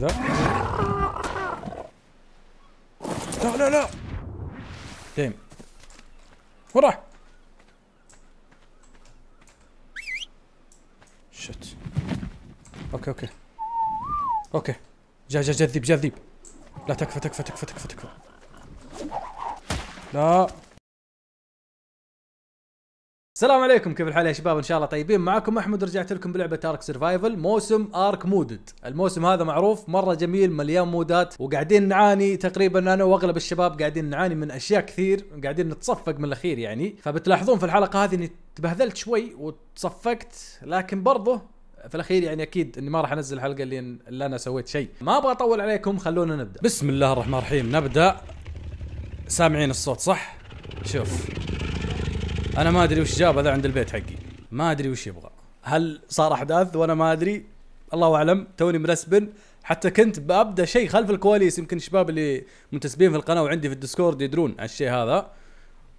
لا لا لا لا دايم وراح شت اوكي اوكي اوكي جا جا جا الذيب جا الذيب لا تكفى تكفى تكفى تكفى تكفى لا السلام عليكم كيف الحال يا شباب ان شاء الله طيبين معكم احمد رجعت لكم بلعبه ارك سرفايفل موسم ارك مودد الموسم هذا معروف مره جميل مليان مودات وقاعدين نعاني تقريبا انا واغلب الشباب قاعدين نعاني من اشياء كثير قاعدين نتصفق من الاخير يعني فبتلاحظون في الحلقه هذه اني تبهذلت شوي وتصفقت لكن برضه في الاخير يعني اكيد اني ما راح انزل الحلقه اللي, اللي انا سويت شيء ما ابغى اطول عليكم خلونا نبدا بسم الله الرحمن الرحيم نبدا سامعين الصوت صح شوف انا ما ادري وش جاب هذا عند البيت حقي ما ادري وش يبغى هل صار احداث وانا ما ادري الله اعلم توني مرسبن حتى كنت بابدا شيء خلف الكواليس يمكن الشباب اللي منتسبين في القناه وعندي في الديسكورد يدرون على الشيء هذا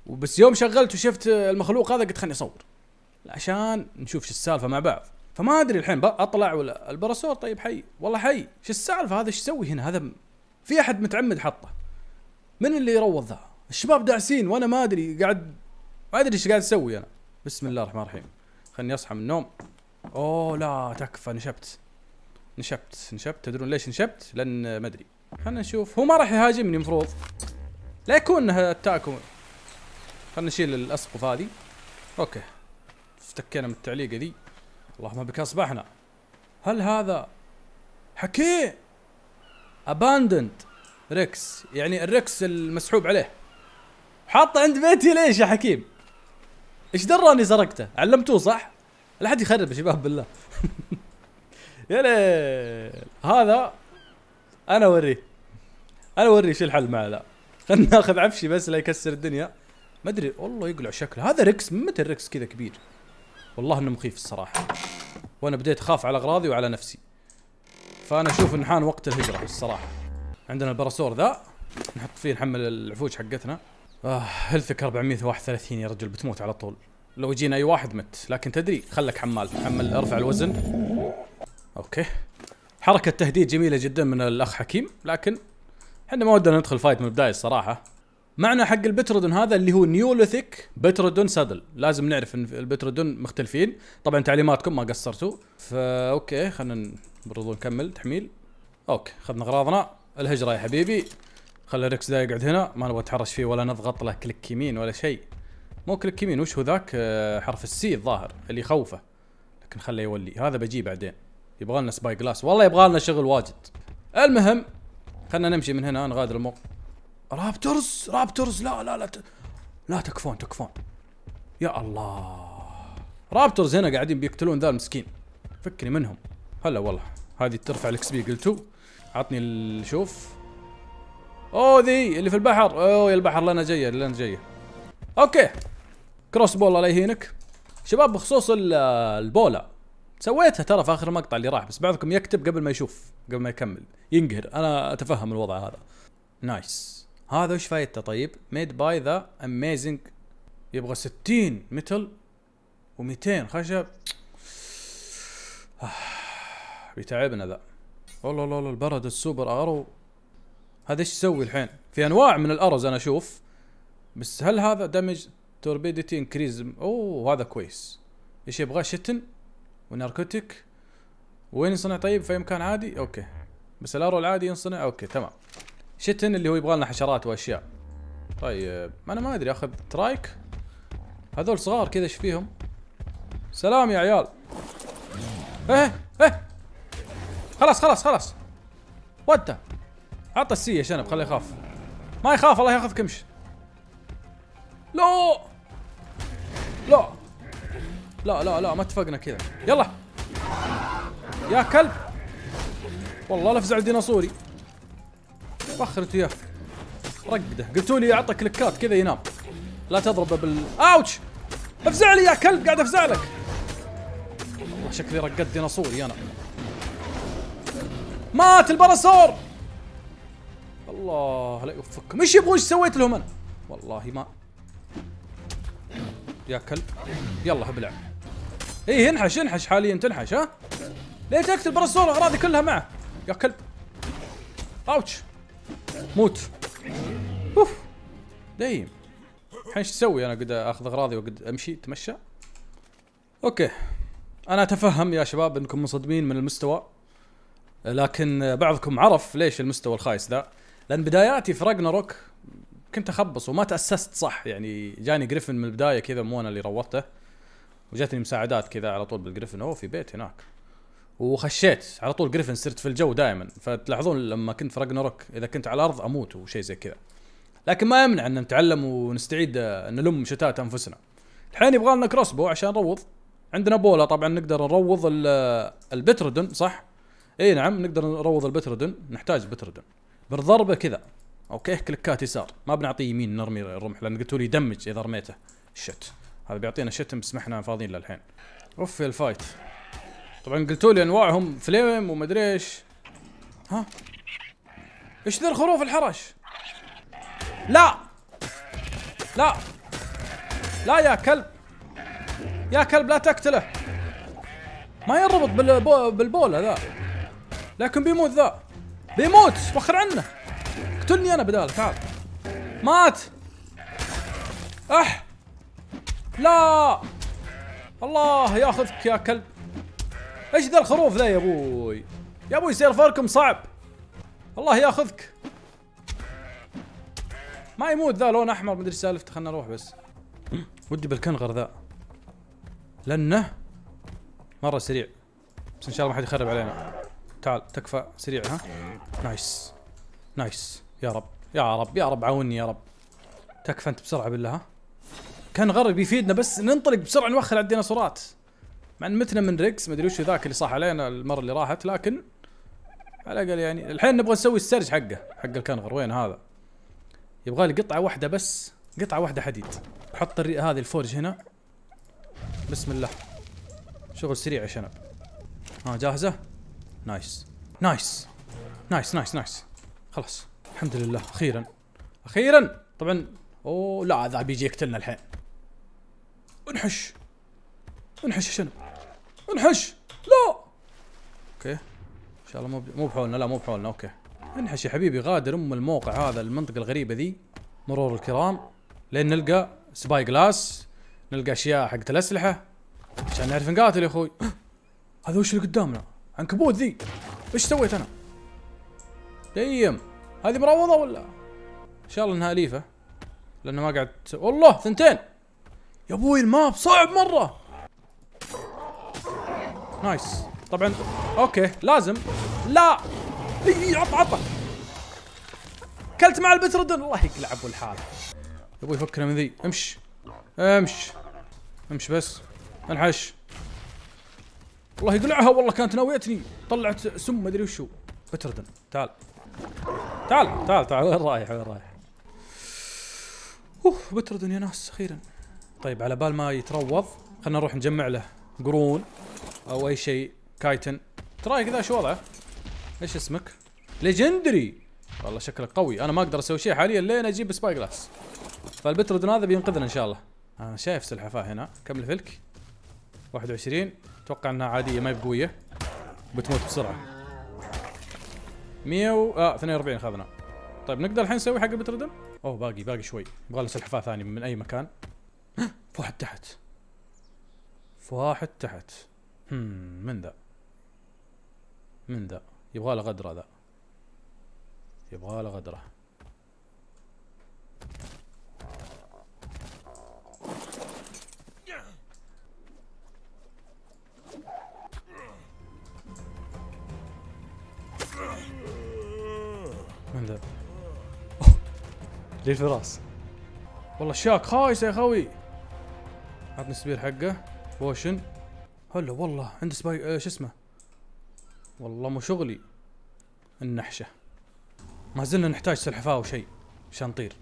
وبس يوم شغلت وشفت المخلوق هذا قلت خلني اصور عشان نشوف شو السالفه مع بعض فما ادري الحين اطلع ولا البراسور طيب حي والله حي شو السالفه هذا شو يسوي هنا هذا في احد متعمد حطه من اللي يروض ذا الشباب داعسين وانا ما ادري قاعد ما ادري ايش قاعد اسوي انا بسم الله الرحمن الرحيم خلني اصحى من النوم اوه لا تكفى نشبت نشبت نشبت تدرون ليش نشبت لان ما ادري خلنا نشوف هو ما راح يهاجمني المفروض لا يكون التاكم خلنا نشيل الاسقف هذه اوكي افتكينا من التعليقه ذي اللهم بك اصبحنا هل هذا حكي اباندند ريكس يعني الريكس المسحوب عليه حاطه عند بيتي ليش يا حكيم ايش دراني سرقته علمتوه صح لا حد يخرب يا شباب بالله يا ليل هذا انا اوريه انا اوريه شو الحل مع ذا خلنا ناخذ عفشي بس لا يكسر الدنيا ما ادري والله يقلع شكله هذا ركس من متى الركس كذا كبير والله انه مخيف الصراحه وانا بديت اخاف على اغراضي وعلى نفسي فانا اشوف ان حان وقت الهجره الصراحه عندنا الباراسور ذا نحط فيه نحمل العفوش حقتنا آه هيلثك 431 يا رجل بتموت على طول لو جينا اي واحد مت لكن تدري خلك حمال حمل ارفع الوزن اوكي حركة تهديد جميلة جدا من الاخ حكيم لكن احنا ما ودنا ندخل فايت من البداية الصراحة معنى حق البترودون هذا اللي هو نيوليثيك بترودون سادل لازم نعرف ان البترودون مختلفين طبعا تعليماتكم ما قصرتوا فا اوكي خلينا برضو نكمل تحميل اوكي اخذنا اغراضنا الهجرة يا حبيبي خلي ريكس ذا يقعد هنا ما نبغى نتحرش فيه ولا نضغط له كليك يمين ولا شيء مو كليك يمين وش هو ذاك آه، حرف السي الظاهر اللي يخوفه لكن خله يولي هذا بجيه بعدين يبغى لنا سباي جلاس والله يبغى لنا شغل واجد المهم خلنا نمشي من هنا نغادر الموقع رابترز رابترز لا لا لا ت... لا تكفون تكفون يا الله رابترز هنا قاعدين بيقتلون ذا المسكين فكني منهم هلا والله هذه ترفع الاكس بي قلتوا عطني شوف اوه ذي اللي في البحر اوه يا البحر لنا جايه لنا جايه اوكي كروس بول الله يهينك شباب بخصوص البولا سويتها ترى في اخر المقطع اللي راح بس بعضكم يكتب قبل ما يشوف قبل ما يكمل ينقهر انا اتفهم الوضع هذا نايس هذا وش فايدته طيب ميد باي ذا اميزنج يبغى 60 متل و200 خشب بيتعبنا ذا والله والله البرد السوبر ارو هذا ايش يسوي الحين؟ في انواع من الارز انا اشوف بس هل هذا دامج توربيديتي انكريز اوه هذا كويس ايش يبغى شتن وناركوتيك وين ينصنع طيب في مكان عادي اوكي بس الارو العادي ينصنع اوكي تمام شتن اللي هو يبغى لنا حشرات واشياء طيب انا ما ادري اخذ ترايك هذول صغار كذا ايش فيهم سلام يا عيال ايه ايه خلاص خلاص خلاص وات عطى السي شنب خليه يخاف ما يخاف الله ياخذك امشي لو لا لا لا لا ما اتفقنا كذا يلا يا كلب والله لا فزعل الديناصوري وخرته انت رقده قلتوا لي اعطى كليكات كذا ينام لا تضربه بال اوتش افزع لي يا كلب قاعد افزع لك والله شكلي رقدت ديناصوري انا مات الباراسور الله لا يوفقكم ايش يبغون ايش سويت لهم انا والله ما يا كلب يلا هبلع اي انحش انحش حاليا تنحش ها ليه تقتل برسول اغراضي كلها معه يا كلب اوتش موت اوف دايم الحين ايش اسوي انا قد اخذ اغراضي وقد امشي اتمشى اوكي انا اتفهم يا شباب انكم منصدمين من المستوى لكن بعضكم عرف ليش المستوى الخايس ذا لان بداياتي في روك كنت اخبص وما تاسست صح يعني جاني جريفن من البدايه كذا مو انا اللي روضته وجاتني مساعدات كذا على طول بالجريفن اوه في بيت هناك وخشيت على طول جريفن صرت في الجو دائما فتلاحظون لما كنت في راجناروك اذا كنت على الارض اموت وشيء زي كذا لكن ما يمنع ان نتعلم ونستعيد نلم شتات انفسنا الحين يبغى لنا كروس بو عشان نروض عندنا بولا طبعا نقدر نروض البتردن صح اي نعم نقدر نروض البتردن نحتاج بتردن بالضربه كذا اوكي كليكات يسار ما بنعطيه يمين نرمي الرمح لان قلتوا لي يدمج اذا رميته شت هذا بيعطينا شتم بس ما احنا فاضيين للحين اوف الفايت طبعا قلتوا لي انواعهم فليم ومدري ايش ها ايش ذا الخروف الحرش لا لا لا يا كلب يا كلب لا تقتله ما يربط بالبول هذا لكن بيموت ذا بيموت وخر عنه اقتلني انا بدال تعال مات اح لا الله ياخذك يا كلب ايش ذا الخروف ذا يا ابوي يا ابوي سير صعب الله ياخذك ما يموت ذا لون احمر مدري سالفته خلنا نروح بس ودي بالكنغر ذا لانه مره سريع بس ان شاء الله ما حد يخرب علينا تعال تكفى سريع ها إيه. نايس نايس يا رب يا رب يا رب عاوني يا رب تكفى انت بسرعه بالله ها كان غرب يفيدنا بس ننطلق بسرعه نوخر على الديناصورات مع ان متنا من ريكس ما ادري وش ذاك اللي صاح علينا المره اللي راحت لكن على الاقل يعني الحين نبغى نسوي السرج حقه حق الكنغر وين هذا يبغى لي قطعه واحده بس قطعه واحده حديد حط هذه الفورج هنا بسم الله شغل سريع يا شنب ها جاهزه نايس نايس نايس نايس نايس خلاص الحمد لله اخيرا اخيرا طبعا اوه لا هذا بيجي يقتلنا الحين انحش انحش شنو انحش لا اوكي ان شاء الله مو مو بحولنا لا مو بحولنا اوكي انحش يا حبيبي غادر ام الموقع هذا المنطقه الغريبه ذي مرور الكرام لين نلقى سباي جلاس نلقى اشياء حقت الاسلحه عشان نعرف نقاتل يا اخوي هذا وش اللي قدامنا عنكبوت ذي ايش سويت انا؟ ديم هذه مروضه ولا؟ ان شاء الله انها اليفه لانه ما قاعد والله ثنتين يا ابوي الماب صعب مره نايس طبعا اوكي لازم لا اي عط عط كلت مع البتردن الله يقلع ابو الحال يا ابوي فكنا من ذي امش امش امش بس انحش الله يقلعها والله كانت ناويتني طلعت سم مدري وشو بتردن تعال تعال تعال تعال وين رايح وين رايح اوه بتردن يا ناس اخيرا طيب على بال ما يتروض خلينا نروح نجمع له قرون او اي شيء كايتن ترايك ذا شو وضعه؟ ايش اسمك؟ ليجندري والله شكلك قوي انا ما اقدر اسوي شيء حاليا لين اجيب سباي جلاس فالبتردن هذا بينقذنا ان شاء الله انا شايف سلحفاه هنا كم الفلك 21 اتوقع انها عاديه ما هي بقويه بتموت بسرعه 100 و... اه 42 اخذنا طيب نقدر الحين نسوي حق البتردل اوه باقي باقي شوي يبغى له سلحفاه ثاني من اي مكان واحد تحت واحد تحت هم من ذا من ذا يبغى له غدره ذا يبغى له غدره راس والله شاك خايس يا خوي عطني السبير حقه بوشن هلا والله عنده سباي آه شو اسمه والله مو شغلي النحشه ما زلنا نحتاج سلحفاه وشيء عشان نطير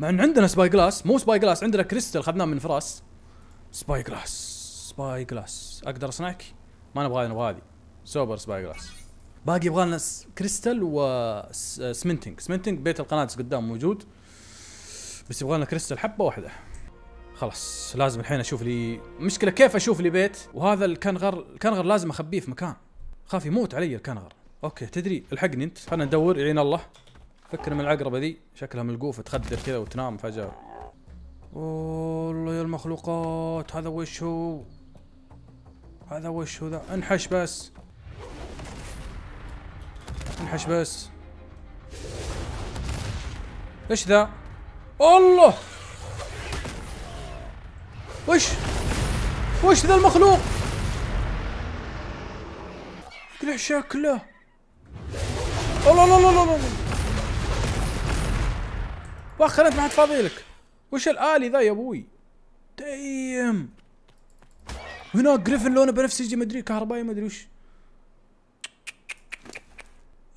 مع ان عندنا سباي جلاس مو سباي جلاس عندنا كريستال اخذناه من فراس سباي جلاس سباي جلاس اقدر اصنعك ما نبغى نبغى هذه سوبر سباي جلاس باقي يبغى لنا كريستال وسمنتنج سمنتنج بيت القنادس قدام موجود بس يبغى لنا كريستال حبه واحده خلاص لازم الحين اشوف لي مشكله كيف اشوف لي بيت وهذا الكنغر الكنغر لازم اخبيه في مكان خاف يموت علي الكنغر اوكي تدري الحقني انت خلينا ندور يعين الله فكنا من العقربه ذي شكلها ملقوفه تخدر كذا وتنام فجاه والله يا المخلوقات هذا وش هو هذا وش هو ذا انحش بس انحش بس ايش ذا الله وش وش ذا المخلوق له شكله الله الله الله الله وخر انت ما حد فاضي لك وش الالي ذا يا ابوي دايم هناك جريفن لونه بنفسجي مدري كهربائي مدري وش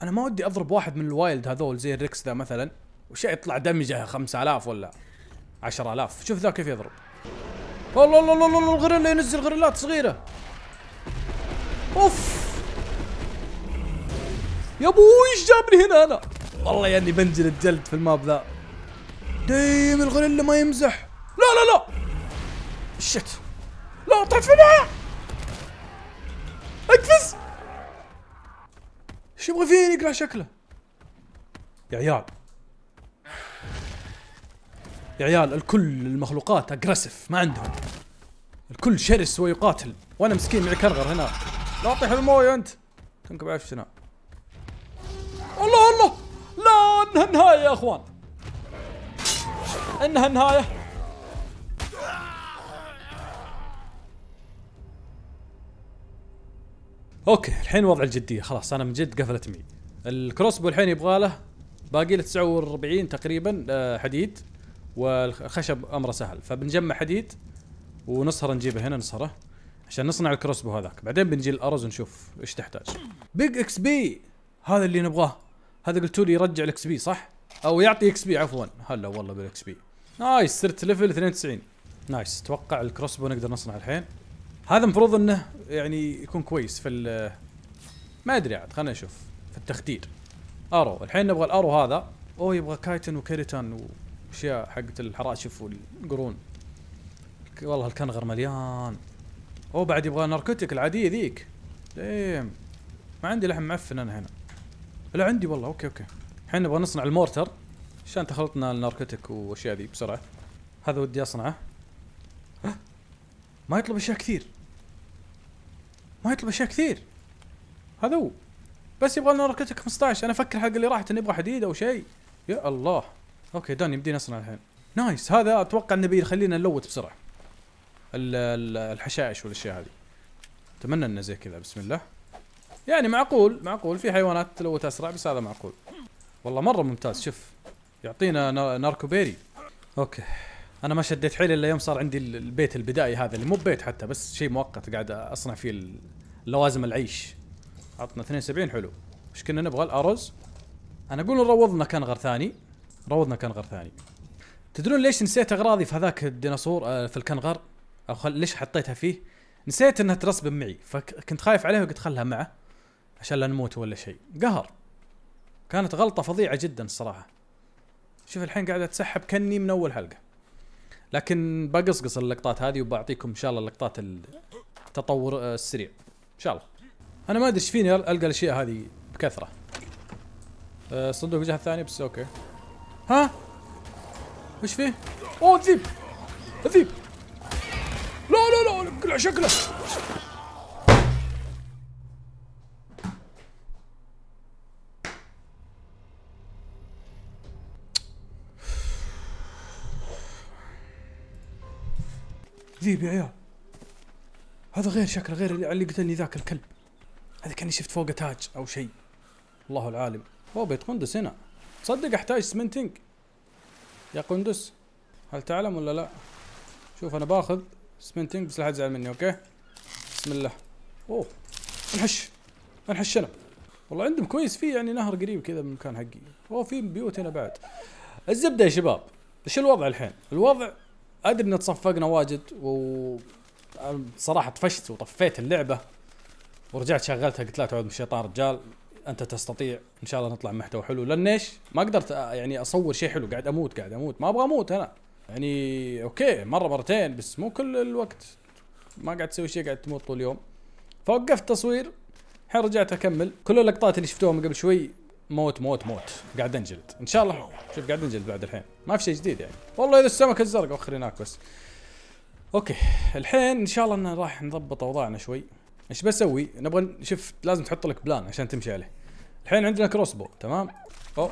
انا ما ودي اضرب واحد من الوايلد هذول زي الريكس ذا مثلا وش يطلع دمجه 5000 ولا 10000 شوف ذا كيف يضرب الله الله الله الله الغريلا ينزل غريلات صغيره اوف يا ابوي ايش جابني هنا انا والله يعني بنجلد جلد في الماب ذا دايم الغريلا ما يمزح لا لا لا شت لا طفنا طيب اقفز شو يبغى فيني يقرا شكله يا عيال يا عيال الكل المخلوقات اجريسف ما عندهم الكل شرس ويقاتل وانا مسكين معي كرغر هنا لا تطيح المويه انت كنك عارف شنو الله الله لا انها النهايه يا اخوان انها النهايه اوكي الحين وضع الجديه خلاص انا من جد قفلت معي الكروس بو الحين يبغى له باقي له 49 تقريبا آه، حديد والخشب امره سهل فبنجمع حديد ونصهره نجيبه هنا نصهره عشان نصنع الكروس بو هذاك بعدين بنجي الارز ونشوف ايش تحتاج بيج اكس بي هذا اللي نبغاه هذا قلتوا لي يرجع الاكس بي صح او يعطي اكس بي عفوا هلا والله بالاكس بي نايس صرت ليفل 92 نايس اتوقع الكروس بو نقدر نصنع الحين هذا المفروض انه يعني يكون كويس في ما ادري عاد خلينا نشوف في التخدير ارو الحين نبغى الارو هذا اوه يبغى كايتن وكيريتان واشياء حقت الحراشف والقرون والله الكنغر مليان اوه بعد يبغى ناركوتيك العاديه ذيك ديم إيه. ما عندي لحم معفن انا هنا لا عندي والله اوكي اوكي الحين نبغى نصنع المورتر عشان تخلطنا الناركوتيك واشياء ذي بسرعه هذا ودي اصنعه ما يطلب اشياء كثير ما يطلب اشياء كثير هذا هو بس يبغى لنا ركلتك 15 انا افكر حق اللي راحت اني حديد او شيء يا الله اوكي دون يمدينا نصنع الحين نايس هذا اتوقع انه بيخلينا نلوت بسرعه الحشائش والاشياء هذه اتمنى انه زي كذا بسم الله يعني معقول معقول في حيوانات تلوت اسرع بس هذا معقول والله مره ممتاز شوف يعطينا ناركو بيري اوكي انا ما شديت حيلي الا يوم صار عندي البيت البدائي هذا اللي مو ببيت حتى بس شيء مؤقت قاعد اصنع فيه اللوازم العيش عطنا 72 حلو ايش كنا نبغى الارز انا اقول نروضنا كان غر ثاني روضنا كان غر ثاني تدرون ليش نسيت اغراضي في هذاك الديناصور آه، في الكنغر او خل... ليش حطيتها فيه نسيت انها ترسب معي فكنت خايف عليها وقلت خلها معه عشان لا نموت ولا شيء قهر كانت غلطه فظيعه جدا الصراحه شوف الحين قاعده تسحب كني من اول حلقه لكن بقصقص اللقطات هذه وبعطيكم ان شاء الله اللقطات التطور آه، السريع ان شاء الله انا ما ادري ايش فيني القى الاشياء هذه بكثره آه، صندوق الجهه الثانيه بس اوكي ها وش فيه اوه الذيب الذيب لا لا لا اقلع شكله ذيب يا عيال هذا غير شكله غير اللي, قتلني ذاك الكلب هذا كاني شفت فوقه تاج او شيء الله العالم هو بيت قندس هنا تصدق احتاج سمنتنج يا قندس هل تعلم ولا لا شوف انا باخذ سمنتنج بس لا حد مني اوكي بسم الله اوه انحش انحش انا والله عندهم كويس في يعني نهر قريب كذا من المكان حقي هو في بيوت هنا بعد الزبده يا شباب ايش الوضع الحين الوضع ادري ان تصفقنا واجد و صراحه طفشت وطفيت اللعبه ورجعت شغلتها قلت لا تعود من الشيطان رجال انت تستطيع ان شاء الله نطلع محتوى حلو لان ايش؟ ما قدرت آه، يعني اصور شيء حلو قاعد اموت قاعد اموت ما ابغى اموت انا يعني اوكي مره مرتين بس مو كل الوقت ما قاعد تسوي شيء قاعد تموت طول اليوم فوقفت تصوير الحين رجعت اكمل كل اللقطات اللي شفتوها من قبل شوي موت موت موت قاعد انجلد ان شاء الله شوف قاعد انجلد بعد الحين ما في شيء جديد يعني والله اذا السمكه الزرقاء وخري هناك بس اوكي الحين ان شاء الله انه راح نضبط اوضاعنا شوي ايش بسوي نبغى شوف لازم تحط لك بلان عشان تمشي عليه الحين عندنا كروسبو تمام أوه.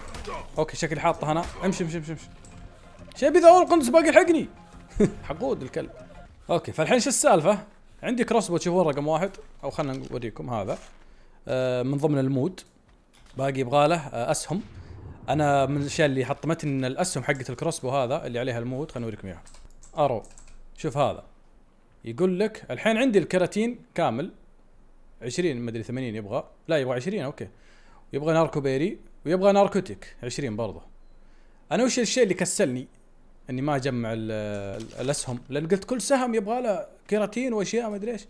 اوكي شكلي حاطه هنا امشي امشي امشي امشي يبي ذا القندس باقي الحقني حقود الكلب اوكي فالحين شو السالفه عندي كروسبو تشوفون رقم واحد او خلنا نوريكم هذا آه من ضمن المود باقي يبغى له آه، اسهم انا من الاشياء اللي حطمتني ان الاسهم حقت الكروسبو هذا اللي عليها الموت خليني اوريكم اياها ارو شوف هذا يقول لك الحين عندي الكراتين كامل 20 مدري 80 يبغى لا يبغى 20 اوكي يبغى ناركو بيري ويبغى ناركوتيك 20 برضه انا وش الشيء اللي كسلني اني ما اجمع الاسهم لان قلت كل سهم يبغى له كيراتين واشياء ما ادري ايش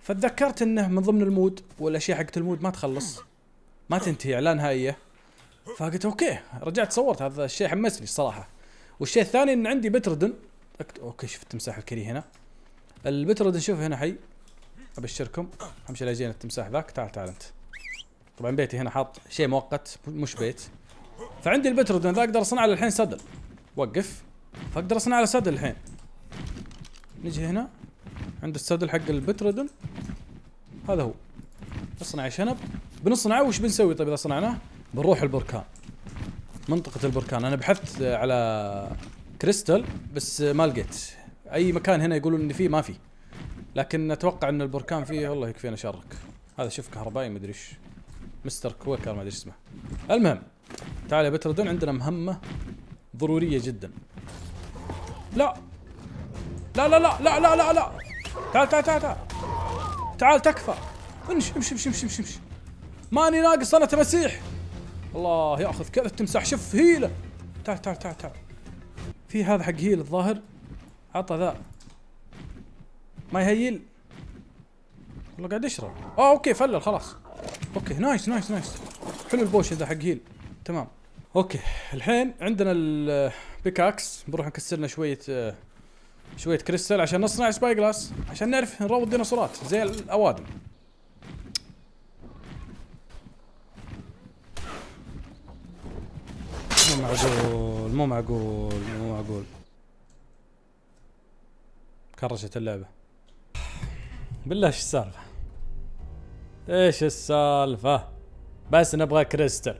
فتذكرت انه من ضمن المود والاشياء حقت المود ما تخلص ما تنتهي اعلان نهائيه فقلت اوكي رجعت صورت هذا الشيء حمسني الصراحه والشيء الثاني ان عندي بتردن اوكي شفت التمساح الكريه هنا البتردن شوف هنا حي ابشركم اهم شيء لاجينا التمساح ذاك تعال تعال انت طبعا بيتي هنا حاط شيء مؤقت مش بيت فعندي البتردن ذا اقدر اصنع له الحين سدل وقف فاقدر اصنع له سدل الحين نجي هنا عند السدل حق البتردن هذا هو اصنع شنب بنصنعه وش بنسوي طيب اذا صنعناه؟ بنروح البركان منطقة البركان انا بحثت على كريستال بس ما لقيت اي مكان هنا يقولون ان فيه ما فيه لكن اتوقع ان البركان فيه الله يكفينا شرك هذا شوف كهربائي ما ادري ايش مستر كويكر ما ادري اسمه المهم تعال يا بتردون عندنا مهمة ضرورية جدا لا لا لا لا لا لا لا لا تعال تعال تعال تعال تعال تكفى امشي امشي امشي امشي امشي ماني ناقص انا تماسيح الله ياخذ كذا التمساح شوف هيله تعال تعال تعال تعال في هذا حق هيل الظاهر عطى ذا ما يهيل والله قاعد يشرب اه اوكي فلل خلاص اوكي نايس نايس نايس حلو البوش ذا حق هيل تمام اوكي الحين عندنا البيكاكس بنروح نكسر لنا شويه شويه كريستال عشان نصنع سباي جلاس عشان نعرف نروض ديناصورات زي الاوادم معقول مو معقول مو معقول كرشت اللعبة بالله ايش السالفة ايش السالفة بس نبغى كريستال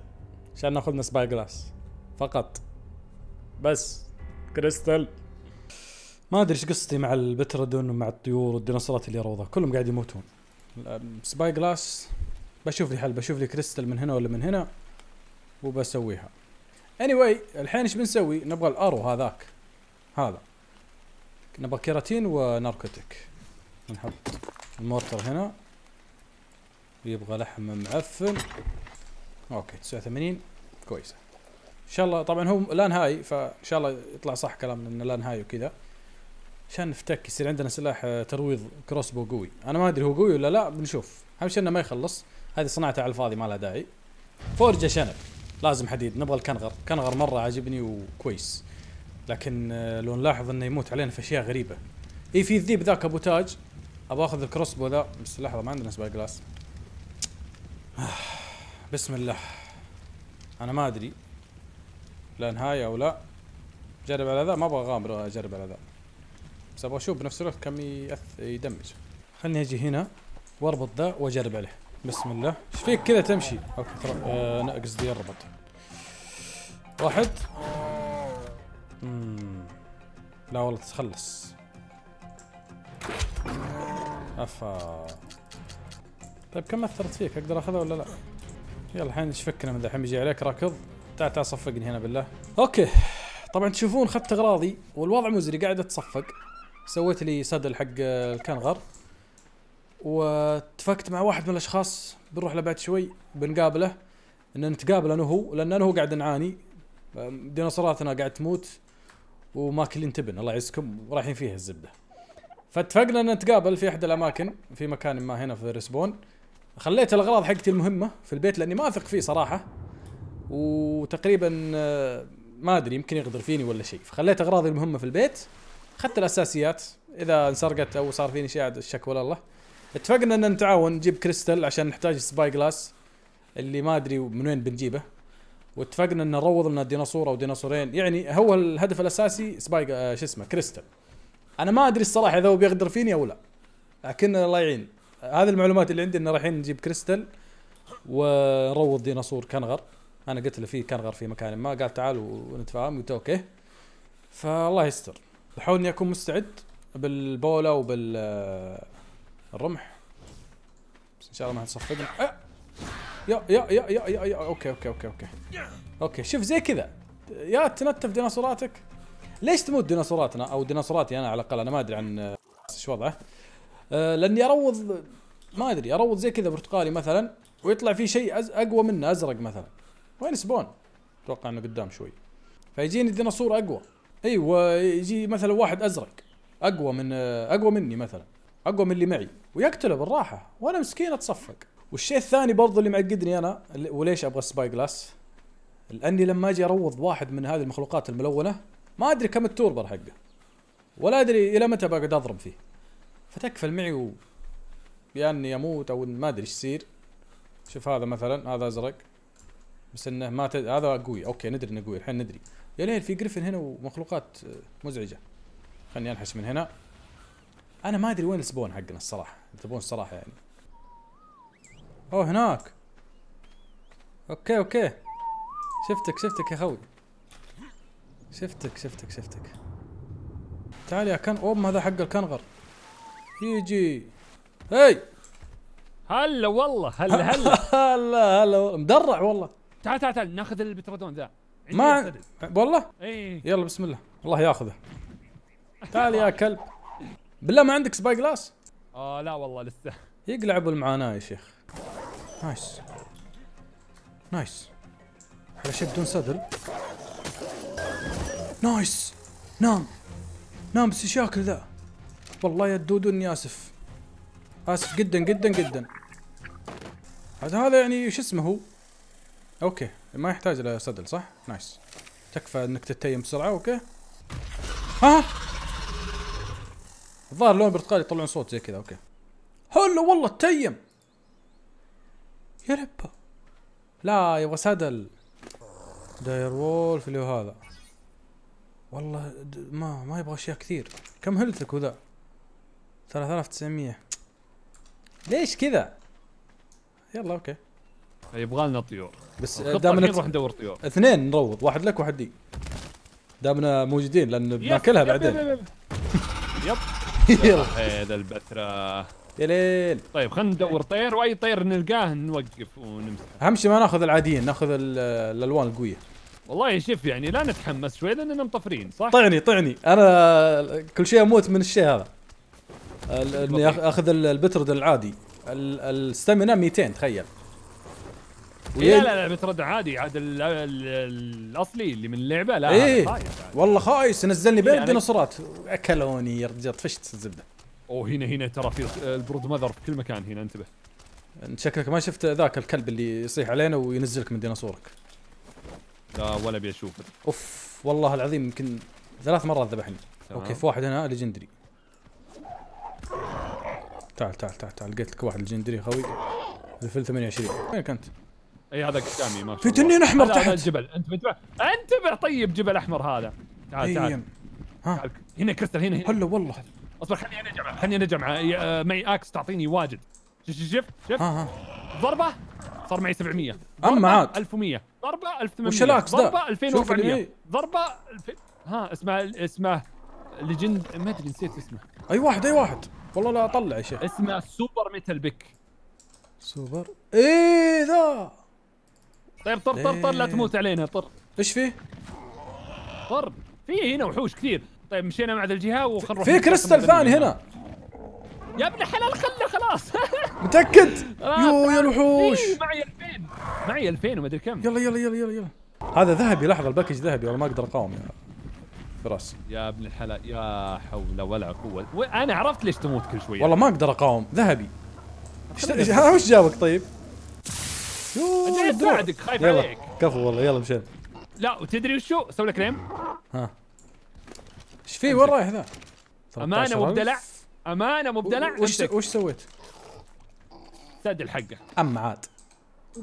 عشان ناخذنا سباي جلاس فقط بس كريستال ما ادري ايش قصتي مع البتردون ومع الطيور والديناصورات اللي روضه كلهم قاعد يموتون سباي جلاس بشوف لي حل بشوف لي كريستال من هنا ولا من هنا وبسويها anyway الحين ايش بنسوي نبغى الارو هذاك هذا نبغى كيراتين وناركوتيك نحط المورتر هنا يبغى لحم معفن اوكي 89 كويسه ان شاء الله طبعا هو لان هاي فان شاء الله يطلع صح كلامنا انه لان هاي وكذا عشان نفتك يصير عندنا سلاح ترويض كروس بو قوي انا ما ادري هو قوي ولا لا بنشوف اهم شيء انه ما يخلص هذه صناعته على الفاضي ما لها داعي فورجه شنب لازم حديد نبغى الكنغر كنغر مره عاجبني وكويس لكن آه، لو نلاحظ انه يموت علينا في اشياء غريبه اي في الذيب ذاك ابو تاج ابغى اخذ الكروس بو ذا بس لحظه ما عندنا سباي جلاس آه، بسم الله انا ما ادري لا نهايه او لا جرب على ذا ما ابغى اغامر اجرب على ذا بس ابغى اشوف بنفس الوقت كم يدمج خلني اجي هنا واربط ذا واجرب عليه بسم الله ايش فيك كذا تمشي اوكي ترى آه انا قصدي الربط واحد مم. لا والله تتخلص افا طيب كم اثرت فيك اقدر اخذها ولا لا يلا الحين ايش فكنا من ذا الحين بيجي عليك راكض تعال تعال صفقني هنا بالله اوكي طبعا تشوفون اخذت اغراضي والوضع مزري قاعد اتصفق سويت لي سدل حق آه، الكنغر واتفقت مع واحد من الاشخاص بنروح لبعد شوي بنقابله ان نتقابل انا وهو لان انا هو قاعد نعاني ديناصوراتنا قاعد تموت وماكلين تبن الله يعزكم ورايحين فيها الزبده فاتفقنا ان نتقابل في احد الاماكن في مكان ما هنا في ريسبون خليت الاغراض حقتي المهمه في البيت لاني ما اثق فيه صراحه وتقريبا آه، ما ادري يمكن يغدر فيني ولا شيء فخليت اغراضي المهمه في البيت اخذت الاساسيات اذا انسرقت او صار فيني شيء عاد الشك ولا الله اتفقنا ان نتعاون نجيب كريستال عشان نحتاج سباي جلاس اللي ما ادري من وين بنجيبه واتفقنا ان نروض لنا ديناصور او ديناصورين يعني هو الهدف الاساسي سباي آه، شو اسمه كريستال انا ما ادري الصراحه اذا هو بيقدر فيني او لا لكن الله يعين هذه المعلومات اللي عندي ان رايحين نجيب كريستال ونروض ديناصور كنغر انا قلت له في كنغر في مكان ما قال تعال ونتفاهم قلت اوكي فالله يستر بحاول اني اكون مستعد بالبوله وبال آه، الرمح بس ان شاء الله ما هتصفقنا آه! يا يا يا يا يا يا اوكي اوكي اوكي اوكي اوكي شوف زي كذا يا تنتف ديناصوراتك ليش تموت ديناصوراتنا او ديناصوراتي انا على الاقل انا ما ادري عن آه، ايش وضعه أه لاني اروض ما ادري اروض زي كذا برتقالي مثلا ويطلع في شيء اقوى منه ازرق مثلا وين سبون؟ اتوقع انه قدام شوي فيجيني ديناصور اقوى ايوه يجي مثلا واحد ازرق اقوى من آه، اقوى مني مثلا اقوى من اللي معي ويقتله بالراحه وانا مسكين اتصفق والشيء الثاني برضو اللي معقدني انا وليش ابغى سباي جلاس لاني لما اجي اروض واحد من هذه المخلوقات الملونه ما ادري كم التوربر حقه ولا ادري الى متى بقعد اضرب فيه فتكفل معي و يا اني اموت او ما ادري ايش يصير شوف هذا مثلا هذا ازرق بس انه ما تد... هذا قوي اوكي ندري انه قوي الحين ندري يا ليل في جريفن هنا ومخلوقات آه، مزعجه خلني انحش من هنا انا ما ادري وين السبون حقنا الصراحه تبون الصراحه يعني اوه هناك اوكي اوكي شفتك شفتك يا خوي شفتك شفتك شفتك تعال يا كن اوه هذا حق الكنغر يجي هي هلا والله هلا هلا هلا هلا مدرع والله تعال تعال تعال ناخذ البترودون ذا ما والله اي يلا بسم الله الله ياخذه تعال يا كلب بالله ما عندك سباي جلاس؟ اه لا والله لسه ابو المعاناه يا شيخ نايس نايس على شيء بدون صدر نايس نام نام بس شاكل ذا والله يا دودو اني اسف اسف جدا جدا جدا هذا هذا يعني شو اسمه هو اوكي ما يحتاج الى صدل صح نايس تكفى انك تتيم بسرعه اوكي ها آه. الظاهر لون برتقالي يطلعون صوت زي كذا اوكي هلا والله تيم يا ربا لا يبغى سدل داير وولف اللي هو هذا والله ما ما يبغى اشياء كثير كم هلتك وذا 3900 ليش كذا يلا اوكي يبغى لنا طيور بس دامنا نروح ندور طيور اثنين نروض واحد لك واحد لي دامنا موجودين لان بناكلها بعدين يب يلا هذا البثره يا ليل طيب خلينا ندور طير واي طير نلقاه نوقف ونمسك اهم شيء ما ناخذ العاديين ناخذ الالوان القويه والله شوف يعني لا نتحمس شوي لاننا مطفرين صح؟ طعني طعني انا كل شيء اموت من الشيء هذا اني طيب. اخذ البترد العادي الستامينا 200 تخيل لا لا لا بترد عادي عاد الاصلي اللي من اللعبه لا إيه خايس والله خايس نزلني بين إيه، يعني- الديناصورات اكلوني يا رجال طفشت الزبده اوه هنا هنا ترى في آه، البرود ماذر في كل مكان هنا انتبه انت شكلك ما شفت ذاك الكلب اللي يصيح علينا وينزلك من ديناصورك لا ولا ابي اشوفه اوف والله العظيم يمكن ثلاث مرات ذبحني اوكي في واحد هنا ليجندري تعال تعال تعال تعال لقيت لك واحد ليجندري خوي 28 وين كنت؟ اي هذا قدامي ما في تنين احمر تحت هذا الجبل انت انتبه انتبه طيب جبل احمر هذا تعال تعال ها هنا كريستال هنا هلا والله اصبر خليني انا اجمع خليني انا اجمع معي آه، اكس تعطيني واجد شفت شفت ها ها ضربه صار معي 700 اما عاد 1100 ضربه 1800 وش الاكس ضربه 2400 ضربه ها اسمه اسمه ليجند ما ادري نسيت اسمه اي واحد اي واحد والله لا اطلع يا شيخ اسمه سوبر ميتال بيك سوبر ايه ذا طيب طر طر طر لا إيه. تموت علينا طر ايش فيه؟ طر في هنا وحوش كثير طيب مشينا مع ذا الجهه وخلنا نروح في كريستال ثاني هنا يا ابن الحلال خله خلاص متاكد؟ آه، يو يا طيب، الوحوش إيه، معي 2000 معي 2000 وما ادري كم يلا يلا يلا يلا يلا هذا ذهبي لحظه الباكج ذهبي والله ما اقدر اقاوم يا براس يا ابن الحلال يا حول ولا قوه انا عرفت ليش تموت كل شويه والله ما اقدر اقاوم ذهبي وش جابك طيب؟ اجي اساعدك خايف يلا. عليك كفو والله يلا مشينا لا وتدري وشو؟ سوي لك ريم ها ايش في وين رايح ذا؟ امانه مبدلع امانه مبدلع وش وش سويت؟ سد الحقه اما عاد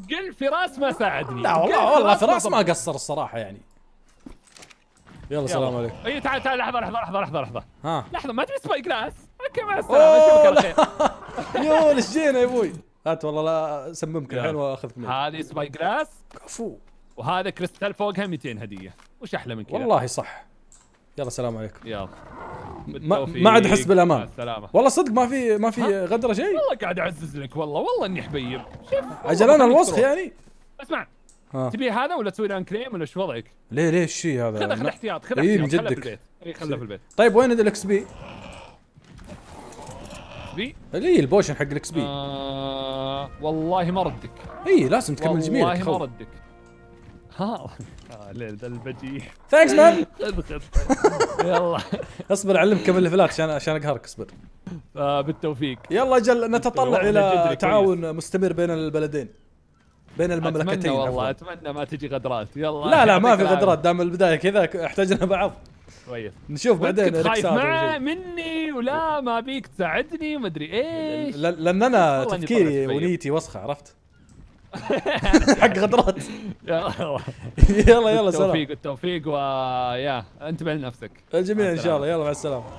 قل فراس ما ساعدني لا والله والله فراس ما قصر الصراحه يعني يلا السلام عليكم اي تعال تعال لحظه لحظه لحظه لحظه لحظه ها لحظه ما تبي سباي جلاس اوكي مع السلامه اشوفك على خير يول ايش جينا يا ابوي هات والله لا سممك الحين واخذك منك هذه سباي جلاس كفو وهذا كريستال فوقها 200 هديه وش احلى من كذا والله صح يلا السلام عليكم يلا ما عاد احس بالامان السلامة والله صدق ما في ما في غدره شيء والله قاعد اعزز لك والله والله اني حبيب شوف اجل انا الوسخ يعني اسمع ها. تبي هذا ولا تسوي له كليم ولا ايش وضعك؟ ليه ليه الشيء هذا؟ خذ خذ احتياط خذ احتياط إيه، خذ في البيت إيه، خله في البيت طيب وين الاكس بي؟ بي؟ هي البوشن حق الاكس بي آه والله ما ردك اي لازم تكمل جميل والله ما ردك ها آه، ليل ذا البجيح ثانكس مان يلا اصبر اعلمك كم الليفلات عشان عشان اقهرك اصبر آه، بالتوفيق يلا اجل نتطلع الى تعاون مستمر بين البلدين بين المملكتين أتمنى والله اتمنى ما تجي غدرات يلا لا لا ما في غدرات دام البدايه كذا احتاجنا بعض كويس طيب. نشوف بعدين خايف معه مني ولا ما بيك تساعدني وما ادري ايش لان انا تفكيري ونيتي وسخه عرفت حق غدرات يلا يلا سلام التوفيق التوفيق ويا انت بعد نفسك الجميع ان شاء الله يلا مع السلامه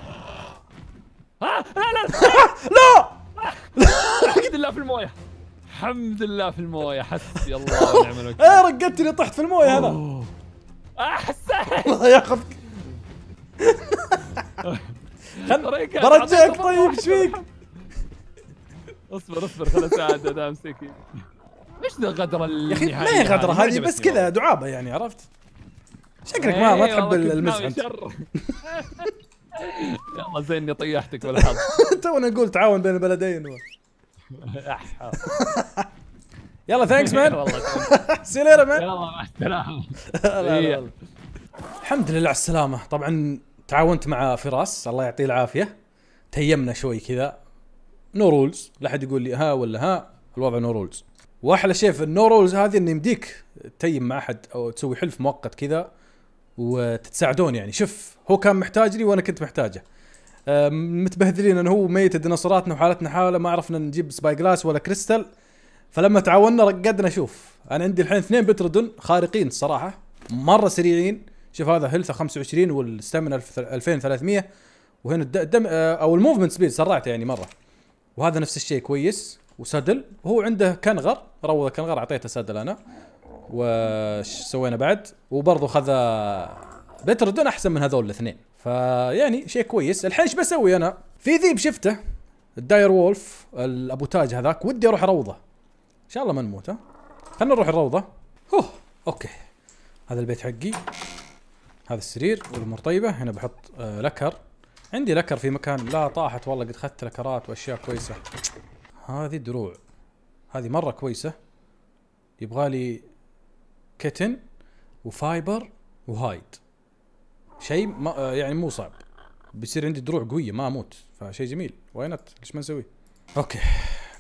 آه، لا لا الحمد لله في المويه الحمد لله في المويه حسبي الله ونعم الوكيل ايه رقدتني طحت في المويه انا احسن الله ياخذك خل برجعك طيب ايش فيك؟ اصبر اصبر خليني اساعد انا امسك ايش ذا غدره يا اخي ما هي غدره هذه بس كذا دعابه يعني عرفت؟ شكلك ما إيه، ما تحب المزح انت يلا زين اني طيحتك بالحظ تونا نقول تعاون بين البلدين يلا ثانكس مان سي مان يلا مع السلامه إيه. الحمد لله على السلامه طبعا تعاونت مع فراس الله يعطيه العافيه تيمنا شوي كذا نو رولز لا احد يقول لي ها ولا ها الوضع نو رولز واحلى شيء في النو رولز هذه انه يمديك تيم مع احد او تسوي حلف مؤقت كذا وتتساعدون يعني شوف هو كان محتاجني وانا كنت محتاجه متبهذلين انه هو ميت ديناصوراتنا وحالتنا حاله ما عرفنا نجيب سباي جلاس ولا كريستال فلما تعاوننا رقدنا شوف انا عندي الحين اثنين بتردن خارقين الصراحه مره سريعين شوف هذا هيلثه 25 والستامنا 2300 وهنا الدم آه، او الموفمنت سبيد سرعته يعني مره وهذا نفس الشيء كويس وسدل وهو عنده كنغر روضه كنغر اعطيته سدل انا وش سوينا بعد وبرضه خذ بتردون احسن من هذول الاثنين فيعني شيء كويس الحين ايش بسوي انا في ذيب شفته الداير وولف الابوتاج تاج هذاك ودي اروح روضه ان شاء الله ما نموت ها خلينا نروح الروضه اوه اوكي هذا البيت حقي هذا السرير والامور طيبه هنا بحط آه، لكر عندي لكر في مكان لا طاحت والله قد اخذت لكرات واشياء كويسه هذه دروع هذه مره كويسه يبغالي كتن وفايبر وهايد شيء ما آه، يعني مو صعب بيصير عندي دروع قويه ما اموت فشيء جميل واينت ليش ما نسويه اوكي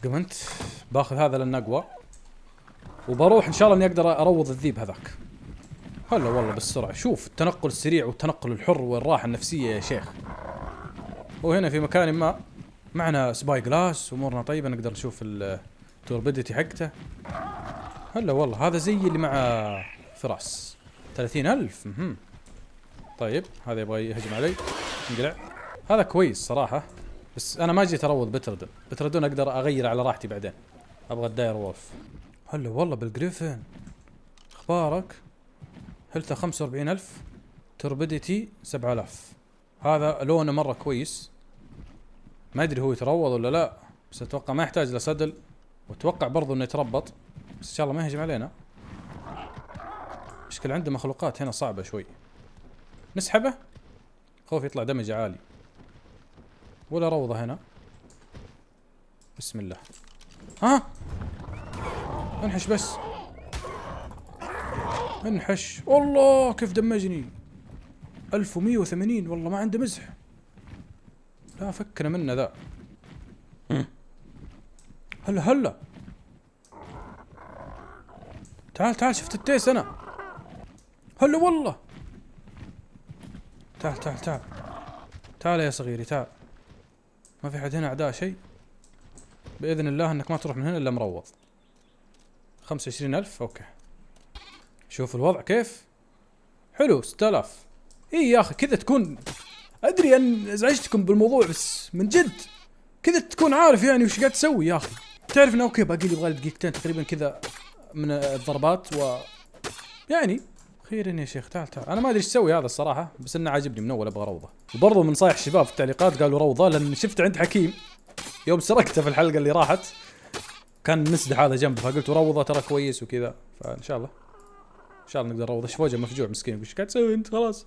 قمت باخذ هذا لانه اقوى وبروح ان شاء الله اني اقدر اروض الذيب هذاك هلا والله بالسرعة شوف التنقل السريع والتنقل الحر والراحة النفسية يا شيخ وهنا في مكان ما معنا سباي جلاس امورنا طيبة نقدر نشوف التوربيديتي حقته هلا والله هذا زي اللي مع فراس ثلاثين ألف مهم. طيب هذا يبغى يهجم علي انقلع هذا كويس صراحة بس انا ما جيت اروض بتردون بتردون اقدر اغير على راحتي بعدين ابغى الداير وولف هلا والله بالجريفن اخبارك الف 45000 سبعة 7000 هذا لونه مره كويس ما ادري هو يتروض ولا لا بس اتوقع ما يحتاج لسدل واتوقع برضو انه يتربط بس ان شاء الله ما يهجم علينا مشكلة عنده مخلوقات هنا صعبة شوي نسحبه خوف يطلع دمج عالي ولا روضة هنا بسم الله ها انحش بس انحش والله كيف دمجني 1180 والله ما عنده مزح لا فكنا منه ذا هلا هلا تعال تعال شفت التيس انا هلا والله تعال تعال تعال تعال يا صغيري تعال ما في حد هنا اعداء شيء باذن الله انك ما تروح من هنا الا مروض 25000 اوكي شوف الوضع كيف حلو 6000 اي يا اخي كذا تكون ادري ان ازعجتكم بالموضوع بس من جد كذا تكون عارف يعني وش قاعد تسوي يا اخي تعرف انه اوكي باقي لي يبغى دقيقتين تقريبا كذا من الضربات و يعني خير يا شيخ تعال تعال انا ما ادري ايش اسوي هذا الصراحه بس انه عاجبني من اول ابغى روضه وبرضه من صايح الشباب في التعليقات قالوا روضه لان شفت عند حكيم يوم سرقته في الحلقه اللي راحت كان مسدح هذا جنبه فقلت روضه ترى كويس وكذا فان شاء الله شاء الله نقدر نروض شفوجه مفجوع مسكين ايش قاعد تسوي انت خلاص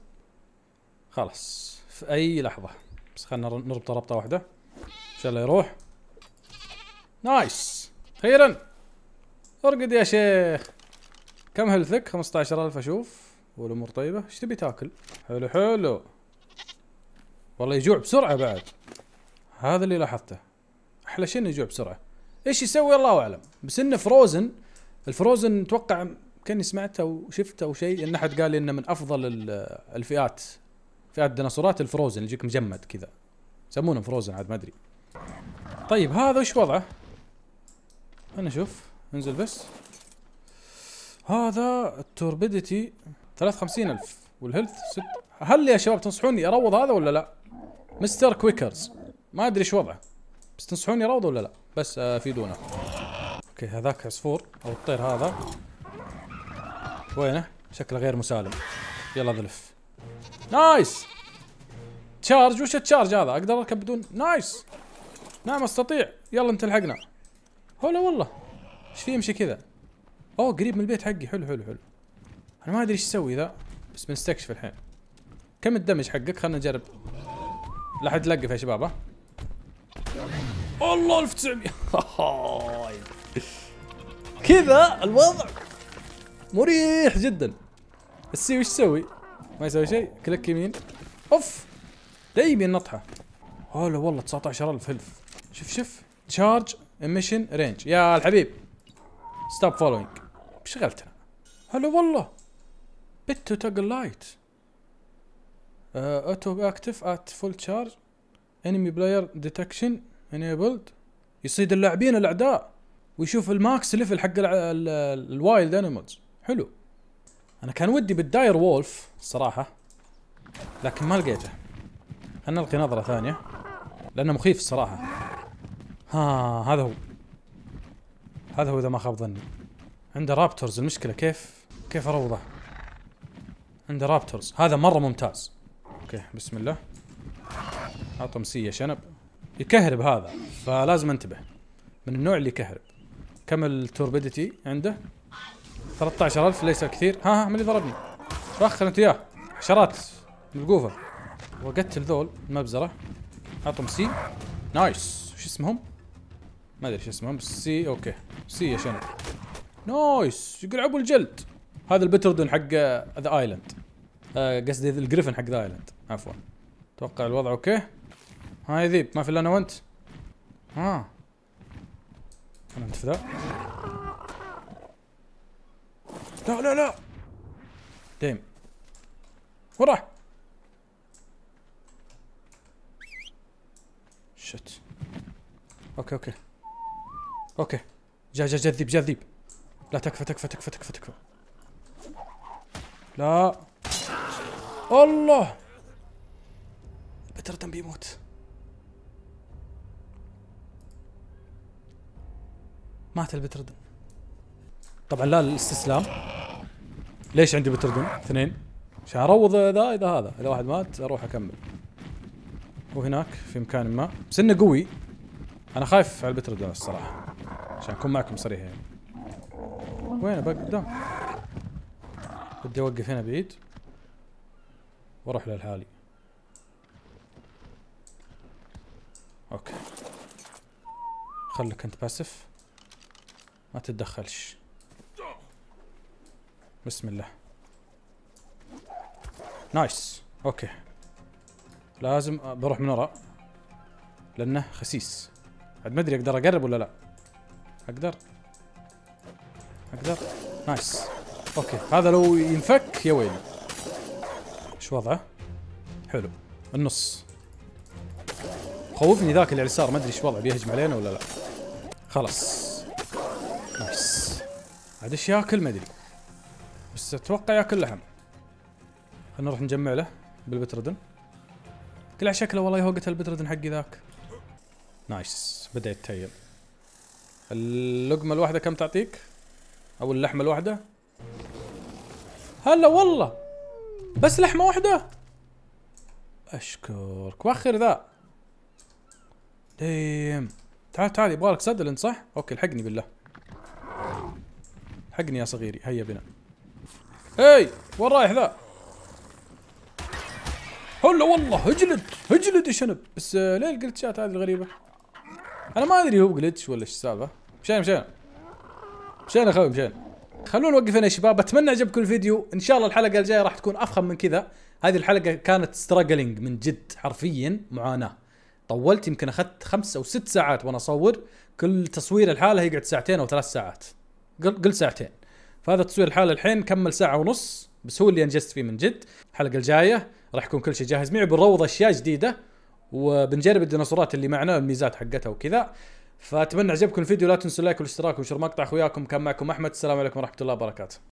خلاص في اي لحظه بس خلينا نربط ربطه واحده ان شاء الله يروح نايس اخيرا ارقد يا شيخ كم هلثك 15000 اشوف والامور طيبه ايش تبي تاكل حلو حلو والله يجوع بسرعه بعد هذا اللي لاحظته احلى شيء انه يجوع بسرعه ايش يسوي الله اعلم بس انه فروزن الفروزن اتوقع كاني سمعت او شفت او شيء ان احد قال لي انه من افضل الفئات فئات الديناصورات الفروزن اللي يجيك مجمد كذا يسمونه فروزن عاد ما ادري طيب هذا وش وضعه؟ خلنا نشوف انزل بس هذا التوربيديتي 53000 والهيلث 6 هل يا شباب تنصحوني اروض هذا ولا لا؟ مستر كويكرز ما ادري ايش وضعه بس تنصحوني اروضه ولا لا؟ بس آه، افيدونا اوكي هذاك عصفور او الطير هذا وينه؟ شكله غير مسالم يلا ذلف نايس تشارج وش التشارج هذا؟ اقدر اركب بدون نايس نعم استطيع يلا انت الحقنا هلا والله ايش فيه يمشي كذا؟ اوه قريب من البيت حقي حلو حلو حلو انا ما ادري ايش اسوي ذا بس بنستكشف الحين كم الدمج حقك خلنا نجرب لا حد لقف يا شباب ها الله 1900 كذا الوضع مريح جدا السي وش يسوي؟ ما يسوي شيء كليك يمين اوف دايما نطحه هلا والله 19000 هلف شوف شوف تشارج اميشن رينج يا الحبيب ستوب فولوينج شغلتها هلا والله بت تو تاجل لايت اوتو اكتف ات فول تشارج انمي بلاير ديتكشن انيبلد يصيد اللاعبين الاعداء ويشوف الماكس ليفل حق الوايلد انيمالز حلو انا كان ودي بالداير وولف الصراحه لكن ما لقيته خلنا نلقي نظره ثانيه لانه مخيف الصراحه ها هذا هو هذا هو اذا ما خاب ظني عنده رابترز المشكله كيف كيف اروضه عنده رابترز هذا مره ممتاز اوكي بسم الله اعطى مسيه شنب يكهرب هذا فلازم انتبه من النوع اللي يكهرب كم التوربيديتي عنده 13000 ليس كثير ها ها من اللي ضربني فخر انت اياه حشرات بالقوفه وقتل ذول المبزره اعطهم سي نايس وش اسمهم؟ ما ادري شو اسمهم بس سي اوكي سي يا شنب نايس يقلعبوا الجلد هذا البتردون حق ذا ايلاند آه، قصدي الجريفن حق ذا ايلاند عفوا اتوقع الوضع اوكي ها يا ذيب ما في الا انا وانت ها انا انت في ذا لا لا لا ديم وين راح؟ شت اوكي اوكي اوكي جا جا جا جا ذيب لا تكفى تكفى تكفى تكفى تكفى لا الله بترتم بيموت مات البتردن طبعا لا الاستسلام ليش عندي بتردون اثنين عشان اروض ذا اذا هذا اذا واحد مات اروح اكمل وهناك في مكان ما بس انه قوي انا خايف على البتردون الصراحه عشان اكون معكم صريح يعني وين ابقى قدام بدي اوقف هنا بعيد واروح للحالي اوكي خليك انت باسف ما تتدخلش بسم الله نايس اوكي لازم بروح من ورا لانه خسيس عاد ما ادري اقدر اقرب ولا لا اقدر اقدر نايس اوكي هذا لو ينفك يا ويلي ايش وضعه حلو النص خوفني ذاك اللي على اليسار ما ادري ايش وضعه بيهجم علينا ولا لا خلاص نايس عاد ايش ياكل ما ادري بس اتوقع ياكل لحم خلينا نروح نجمع له بالبتردن قلع شكله والله قتل البتردن حقي ذاك نايس بدا يتهيل اللقمة الواحدة كم تعطيك؟ او اللحمة الواحدة؟ هلا والله بس لحمة واحدة؟ اشكرك وخر ذا ديم تعال تعال يبغالك صدل انت صح؟ اوكي الحقني بالله حقني يا صغيري هيا بنا هاي وين رايح ذا؟ هلا والله اجلد اجلد يا شنب بس آه، ليه الجلتشات هذه الغريبة؟ انا ما ادري هو جلتش ولا ايش السالفة مشينا مشينا مشينا اخوي مشينا خلونا نوقف هنا يا شباب اتمنى عجبكم الفيديو ان شاء الله الحلقة الجاية راح تكون افخم من كذا هذه الحلقة كانت ستراجلينج من جد حرفيا معاناة طولت يمكن اخذت خمس او ست ساعات وانا اصور كل تصوير الحالة يقعد ساعتين او ثلاث ساعات قل قل ساعتين فهذا تصوير الحالة الحين كمل ساعة ونص بس هو اللي انجزت فيه من جد الحلقة الجاية راح يكون كل شيء جاهز معي بنروض اشياء جديدة وبنجرب الديناصورات اللي معنا الميزات حقتها وكذا فاتمنى عجبكم الفيديو لا تنسوا اللايك والاشتراك ونشر مقطع اخوياكم كان معكم احمد السلام عليكم ورحمة الله وبركاته